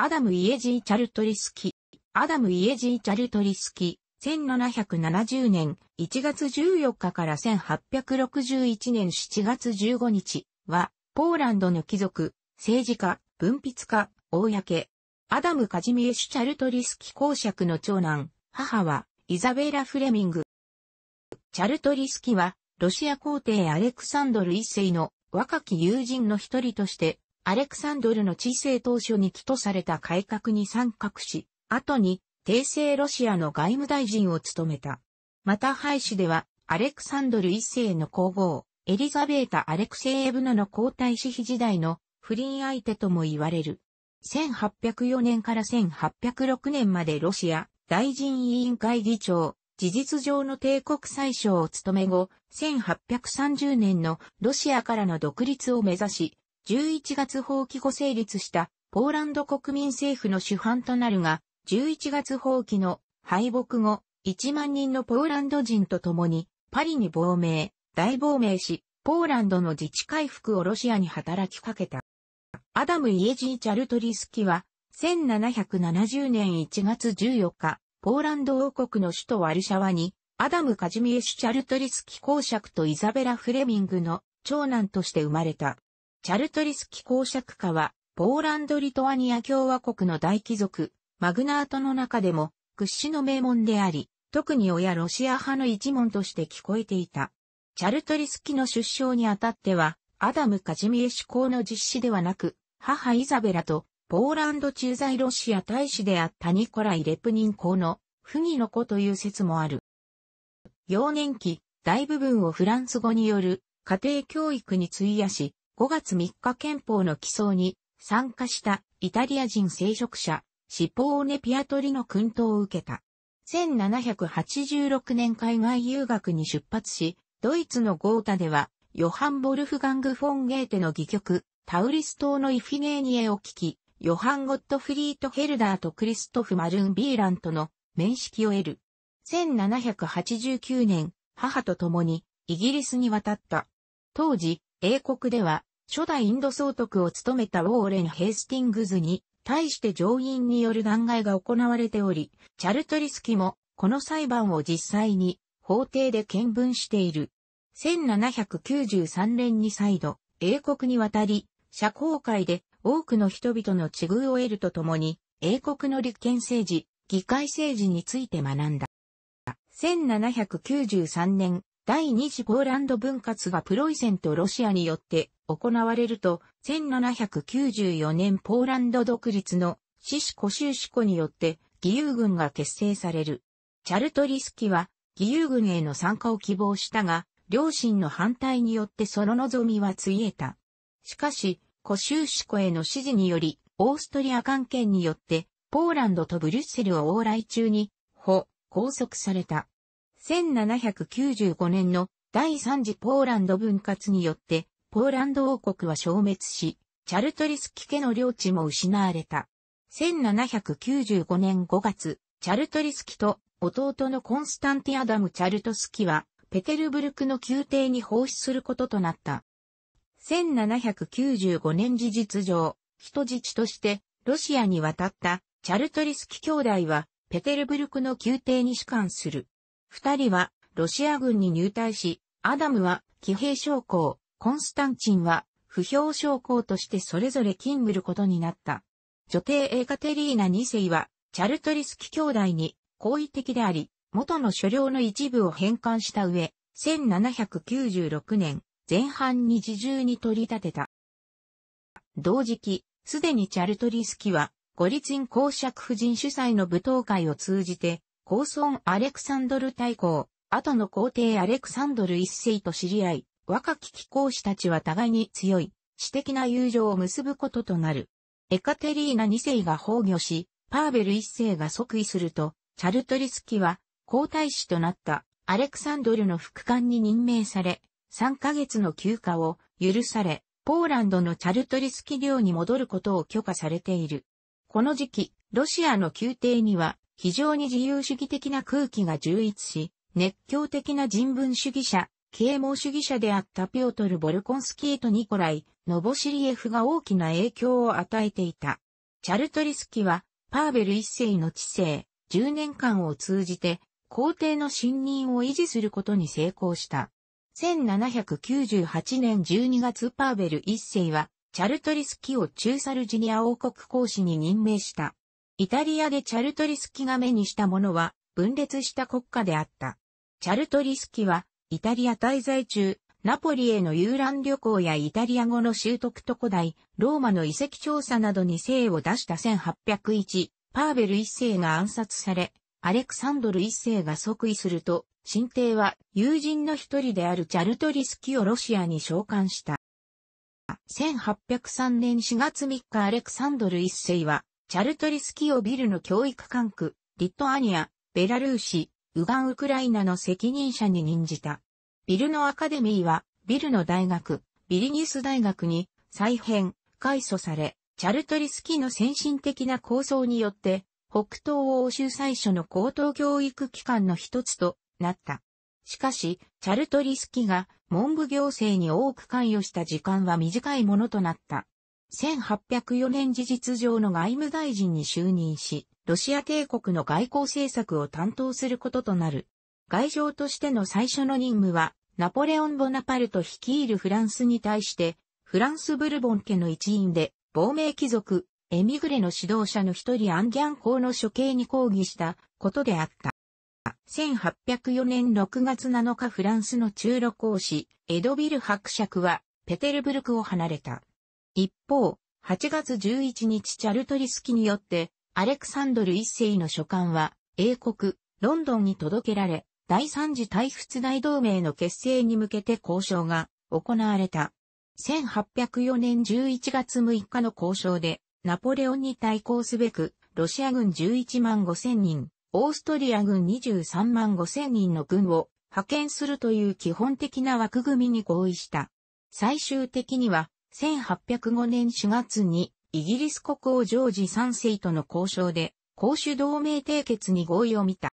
アダム・イエジー・チャルトリスキ。アダム・イエジー・チャルトリスキ。1770年1月14日から1861年7月15日は、ポーランドの貴族、政治家、文筆家、公、アダム・カジミエシュ・チャルトリスキ公爵の長男、母は、イザベラ・フレミング。チャルトリスキは、ロシア皇帝アレクサンドル一世の若き友人の一人として、アレクサンドルの治世当初に起訴された改革に参画し、後に、帝政ロシアの外務大臣を務めた。また廃止では、アレクサンドル一世の皇后、エリザベータ・アレクセイエブナの皇太子妃時代の不倫相手とも言われる。1804年から1806年までロシア大臣委員会議長、事実上の帝国最小を務め後、1830年のロシアからの独立を目指し、11月放棄後成立したポーランド国民政府の主犯となるが、11月放棄の敗北後、1万人のポーランド人と共にパリに亡命、大亡命し、ポーランドの自治回復をロシアに働きかけた。アダム・イエジー・チャルトリスキは、1770年1月14日、ポーランド王国の首都ワルシャワに、アダム・カジミエシュ・チャルトリスキ公爵とイザベラ・フレミングの長男として生まれた。チャルトリスキ公爵家は、ポーランド・リトアニア共和国の大貴族、マグナートの中でも、屈指の名門であり、特に親ロシア派の一門として聞こえていた。チャルトリスキの出生にあたっては、アダム・カジミエ主公の実施ではなく、母イザベラと、ポーランド駐在ロシア大使であったニコライ・レプニン公の、不義の子という説もある。幼年期、大部分をフランス語による家庭教育に費やし、5月3日憲法の起草に参加したイタリア人聖職者、シポーネ・ピアトリの訓導を受けた。1786年海外遊学に出発し、ドイツのゴータでは、ヨハン・ボルフガング・フォン・ゲーテの戯曲、タウリス島のイフィゲーニエを聞き、ヨハン・ゴットフリート・ヘルダーとクリストフ・マルン・ビーランとの面識を得る。1789年、母と共にイギリスに渡った。当時、英国では初代インド総督を務めたウォーレン・ヘイスティングズに対して上院による弾劾が行われており、チャルトリスキもこの裁判を実際に法廷で見聞している。1793年に再度、英国に渡り、社交界で多くの人々の知遇を得るとともに、英国の立憲政治、議会政治について学んだ。1793年、第二次ポーランド分割がプロイセンとロシアによって行われると、1794年ポーランド独立のシシコシューシコによって義勇軍が結成される。チャルトリスキは義勇軍への参加を希望したが、両親の反対によってその望みはついえた。しかし、コシューシコへの指示により、オーストリア関係によって、ポーランドとブリュッセルを往来中に、ほ、拘束された。1795年の第三次ポーランド分割によって、ポーランド王国は消滅し、チャルトリスキ家の領地も失われた。1795年5月、チャルトリスキと弟のコンスタンティアダム・チャルトスキは、ペテルブルクの宮廷に奉仕することとなった。1795年事実上、人質としてロシアに渡ったチャルトリスキ兄弟は、ペテルブルクの宮廷に主管する。二人はロシア軍に入隊し、アダムは騎兵将校、コンスタンチンは、不評将校としてそれぞれ勤務ることになった。女帝エカテリーナ2世は、チャルトリスキ兄弟に好意的であり、元の所領の一部を返還した上、1796年前半に自重に取り立てた。同時期、すでにチャルトリスキは、ゴリィン公爵夫人主催の舞踏会を通じて、高尊アレクサンドル大公、後の皇帝アレクサンドル一世と知り合い、若き貴公子たちは互いに強い、私的な友情を結ぶこととなる。エカテリーナ2世が崩御し、パーベル1世が即位すると、チャルトリスキは皇太子となったアレクサンドルの副官に任命され、3ヶ月の休暇を許され、ポーランドのチャルトリスキ領に戻ることを許可されている。この時期、ロシアの宮廷には非常に自由主義的な空気が充溢し、熱狂的な人文主義者、啓蒙主義者であったピオトル・ボルコンスキーとニコライ・ノボシリエフが大きな影響を与えていた。チャルトリスキは、パーベル一世の治世、10年間を通じて、皇帝の信任を維持することに成功した。1798年12月パーベル一世は、チャルトリスキをチューサルジニア王国公使に任命した。イタリアでチャルトリスキが目にしたものは、分裂した国家であった。チャルトリスキは、イタリア滞在中、ナポリへの遊覧旅行やイタリア語の習得と古代、ローマの遺跡調査などに精を出した1801、パーベル一世が暗殺され、アレクサンドル一世が即位すると、新帝は友人の一人であるチャルトリスキをロシアに召喚した。1803年4月3日アレクサンドル一世は、チャルトリスキをビルの教育管区、リトアニア、ベラルーシ、ウガン・ウクライナの責任者に任じた。ビルのアカデミーは、ビルの大学、ビリニュス大学に再編、改組され、チャルトリスキの先進的な構想によって、北東欧州最初の高等教育機関の一つとなった。しかし、チャルトリスキが文部行政に多く関与した時間は短いものとなった。1804年事実上の外務大臣に就任し、ロシア帝国の外交政策を担当することとなる。外相としての最初の任務は、ナポレオン・ボナパルト率いるフランスに対して、フランス・ブルボン家の一員で、亡命貴族、エミグレの指導者の一人アンギャン公の処刑に抗議したことであった。1804年6月7日フランスの中路公使、エドビル伯爵は、ペテルブルクを離れた。一方、8月11日チャルトリスキによって、アレクサンドル一世の書簡は、英国、ロンドンに届けられ、第三次大仏大同盟の結成に向けて交渉が行われた。1804年11月6日の交渉で、ナポレオンに対抗すべく、ロシア軍11万5千人、オーストリア軍23万5千人の軍を派遣するという基本的な枠組みに合意した。最終的には、1805年4月にイギリス国王ジョージ3世との交渉で公主同盟締結に合意を見た。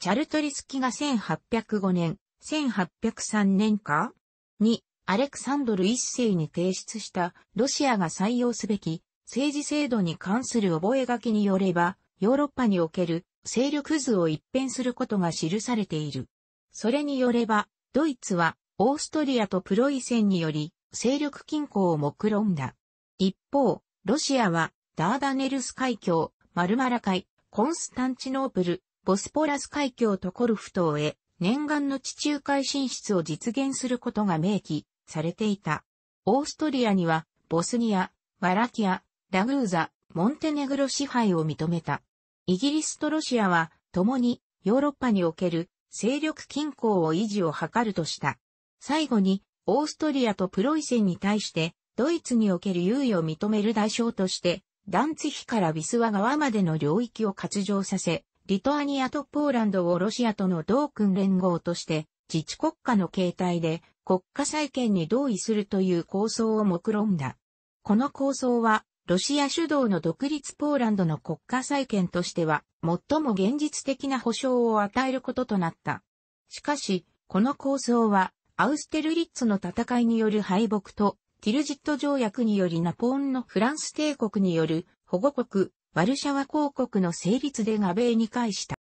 チャルトリスキが1805年、1803年かに、アレクサンドル一世に提出したロシアが採用すべき政治制度に関する覚書によれば、ヨーロッパにおける勢力図を一変することが記されている。それによれば、ドイツはオーストリアとプロイセンにより勢力均衡を目論んだ。一方、ロシアは、ダーダネルス海峡、マルマラ海、コンスタンチノープル、ボスポラス海峡とコルフ島へ、念願の地中海進出を実現することが明記されていた。オーストリアには、ボスニア、ワラキア、ラグーザ、モンテネグロ支配を認めた。イギリスとロシアは、共にヨーロッパにおける勢力均衡を維持を図るとした。最後に、オーストリアとプロイセンに対して、ドイツにおける優位を認める代償として、ダンツヒからビスワ川までの領域を割譲させ、リトアニアとポーランドをロシアとの同訓連合として、自治国家の形態で国家再建に同意するという構想を目論んだ。この構想は、ロシア主導の独立ポーランドの国家再建としては、最も現実的な保障を与えることとなった。しかし、この構想は、アウステルリッツの戦いによる敗北と、ティルジット条約によりナポーンのフランス帝国による保護国、ワルシャワ公国の成立で画米に返した。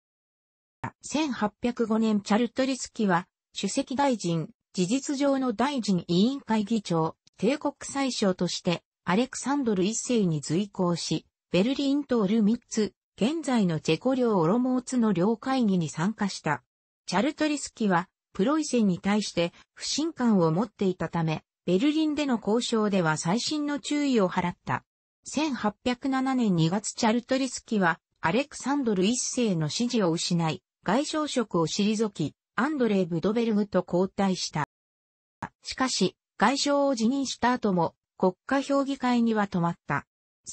1805年チャルトリスキは、主席大臣、事実上の大臣委員会議長、帝国最小として、アレクサンドル一世に随行し、ベルリンとオルミッツ、現在のチェコ領オロモーツの領会議に参加した。チャルトリスキは、プロイセンに対して不信感を持っていたため、ベルリンでの交渉では最新の注意を払った。1807年2月チャルトリスキはアレクサンドル一世の支持を失い、外相職を退き、アンドレイ・ブドベルグと交代した。しかし、外相を辞任した後も国家評議会には止まった。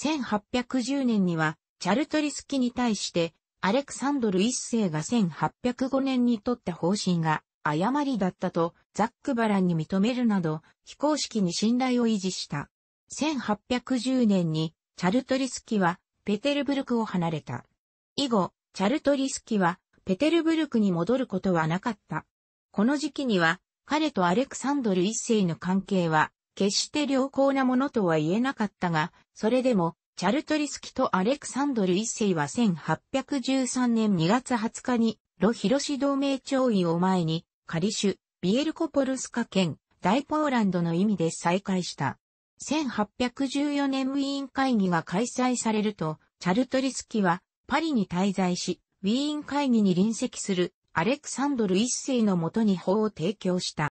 1810年にはチャルトリスキに対してアレクサンドル一世が1805年に取った方針が誤りだったとザックバランに認めるなど、非公式に信頼を維持した。1810年にチャルトリスキはペテルブルクを離れた。以後、チャルトリスキはペテルブルクに戻ることはなかった。この時期には彼とアレクサンドル一世の関係は決して良好なものとは言えなかったが、それでもチャルトリスキとアレクサンドル一世は1813年2月20日にロヒロシ同盟調印を前にカリシュ、ビエルコポルスカ県、大ポーランドの意味で再開した。1814年ウィーン会議が開催されると、チャルトリスキはパリに滞在し、ウィーン会議に臨席するアレクサンドル一世のもとに法を提供した。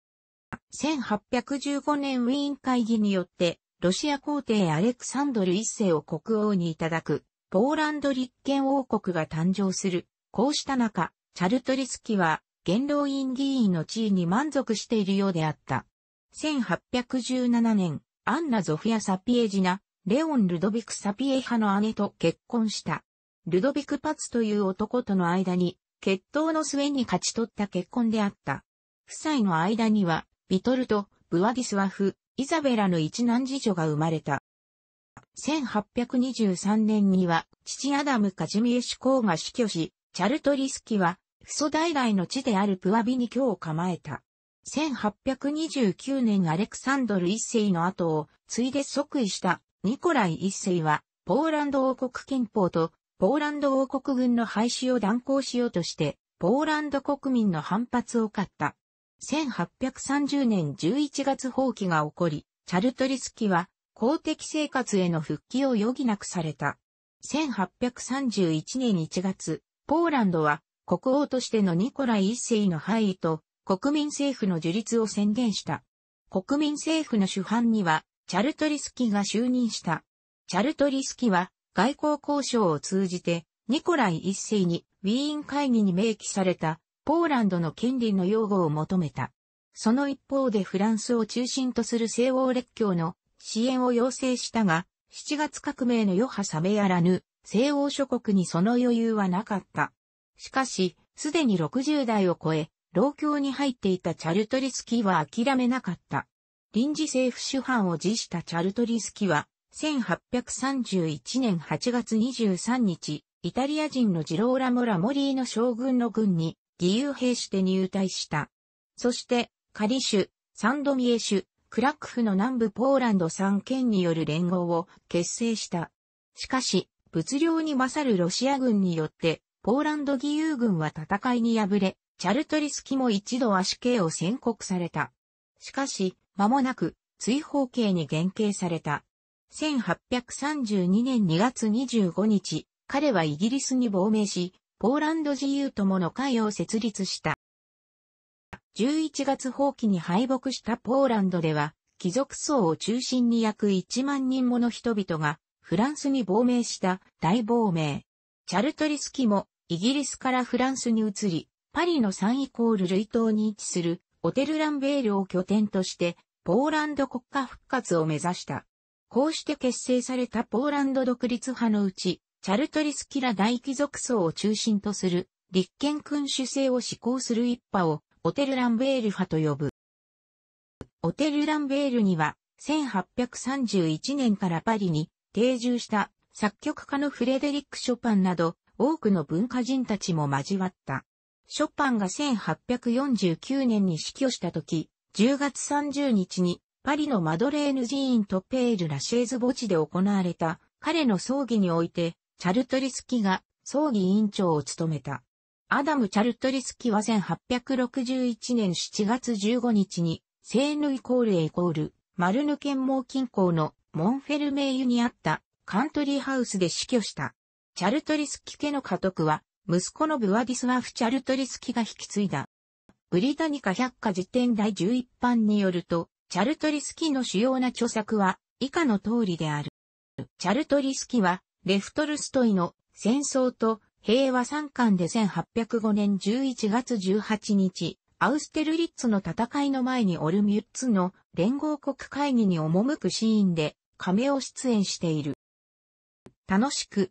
1815年ウィーン会議によって、ロシア皇帝アレクサンドル一世を国王にいただく、ポーランド立憲王国が誕生する。こうした中、チャルトリスキは元老院議員の地位に満足しているようであった。1817年、アンナ・ゾフィア・サピエジナ、レオン・ルドビク・サピエ派の姉と結婚した。ルドビク・パツという男との間に、決闘の末に勝ち取った結婚であった。夫妻の間には、ビトルとブワディスワフ、イザベラの一男次女が生まれた。1823年には、父アダム・カジミエシ公が死去し、チャルトリスキはクソ代来の地であるプワビに居を構えた。1829年アレクサンドル一世の後を継いで即位したニコライ一世は、ポーランド王国憲法とポーランド王国軍の廃止を断行しようとして、ポーランド国民の反発を買った。1830年11月放棄が起こり、チャルトリスキは公的生活への復帰を余儀なくされた。1831年1月、ポーランドは国王としてのニコライ一世の敗位と国民政府の樹立を宣言した。国民政府の主犯にはチャルトリスキが就任した。チャルトリスキは外交交渉を通じてニコライ一世にウィーン会議に明記されたポーランドの権利の擁護を求めた。その一方でフランスを中心とする西欧列強の支援を要請したが、7月革命の余波冷めやらぬ西欧諸国にその余裕はなかった。しかし、すでに60代を超え、老境に入っていたチャルトリスキーは諦めなかった。臨時政府主犯を辞したチャルトリスキーは、1831年8月23日、イタリア人のジローラモ・ラモリーの将軍の軍に義勇兵して入隊した。そして、カリシュ、サンドミエシュ、クラックフの南部ポーランド3県による連合を結成した。しかし、物量に勝るロシア軍によってポーランド義勇軍は戦いに敗れ、チャルトリスキも一度は死刑を宣告された。しかし、間もなく追放刑に減刑された。1832年2月25日、彼はイギリスに亡命し、ポーランド自由友の会を設立した。11月放棄に敗北したポーランドでは、貴族層を中心に約1万人もの人々が、フランスに亡命した大亡命。チャルトリスキもイギリスからフランスに移り、パリの3イコール類島に位置するオテルランベールを拠点として、ポーランド国家復活を目指した。こうして結成されたポーランド独立派のうち、チャルトリスキラ大貴族層を中心とする立憲君主制を施行する一派をオテルランベール派と呼ぶ。オテルランベールには1831年からパリに定住した作曲家のフレデリック・ショパンなど多くの文化人たちも交わった。ショパンが1849年に死去した時、10月30日にパリのマドレーヌ寺院とペール・ラシェーズ墓地で行われた彼の葬儀において、チャルトリスキが葬儀委員長を務めた。アダム・チャルトリスキは1861年7月15日に、セーヌイコールエイコール、マルヌ県毛近郊のモンフェルメイユにあったカントリーハウスで死去した。チャルトリスキ家の家督は、息子のブワディスワフ・チャルトリスキが引き継いだ。ブリタニカ百科辞典第11版によると、チャルトリスキの主要な著作は、以下の通りである。チャルトリスキは、レフトルストイの戦争と平和三巻で1805年11月18日、アウステルリッツの戦いの前にオルミュッツの連合国会議に赴くシーンで、亀を出演している。楽しく、